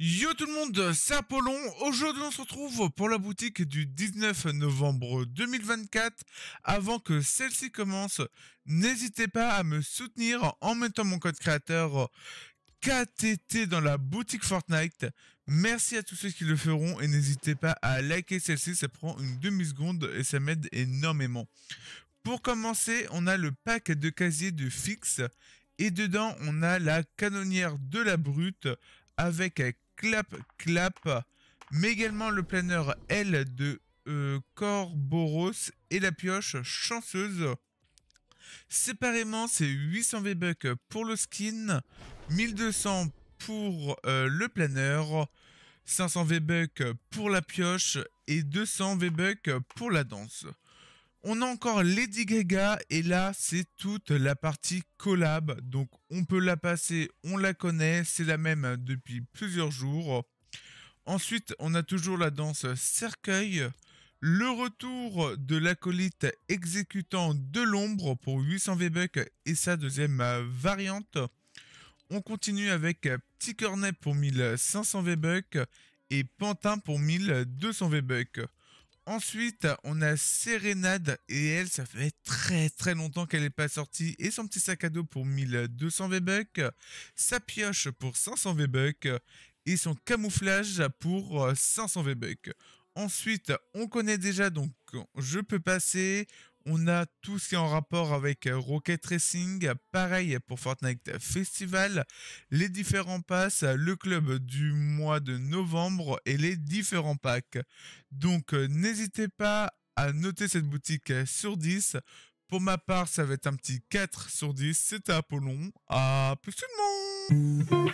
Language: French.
Yo tout le monde, c'est Apollon. Aujourd'hui, on se retrouve pour la boutique du 19 novembre 2024. Avant que celle-ci commence, n'hésitez pas à me soutenir en mettant mon code créateur KTT dans la boutique Fortnite. Merci à tous ceux qui le feront et n'hésitez pas à liker celle-ci, ça prend une demi-seconde et ça m'aide énormément. Pour commencer, on a le pack de casiers de fixe et dedans, on a la canonnière de la brute avec Clap Clap, mais également le planeur L de euh, Corboros et la pioche chanceuse. Séparément, c'est 800 V-Bucks pour le skin, 1200 pour euh, le planeur, 500 V-Bucks pour la pioche et 200 V-Bucks pour la danse. On a encore Lady Gaga et là c'est toute la partie collab. Donc on peut la passer, on la connaît, c'est la même depuis plusieurs jours. Ensuite on a toujours la danse cercueil. Le retour de l'acolyte exécutant de l'ombre pour 800 V-Bucks et sa deuxième variante. On continue avec Petit Cornet pour 1500 V-Bucks et Pantin pour 1200 V-Bucks. Ensuite, on a Sérénade et elle, ça fait très très longtemps qu'elle n'est pas sortie. Et son petit sac à dos pour 1200 V-Bucks, sa pioche pour 500 V-Bucks et son camouflage pour 500 euh, V-Bucks. Ensuite, on connaît déjà, donc je peux passer. On a tout ce qui est en rapport avec euh, Rocket Racing, pareil pour Fortnite Festival, les différents passes, le club du mois de novembre et les différents packs. Donc euh, n'hésitez pas à noter cette boutique sur 10. Pour ma part, ça va être un petit 4 sur 10. C'était Apollon. À plus tout le monde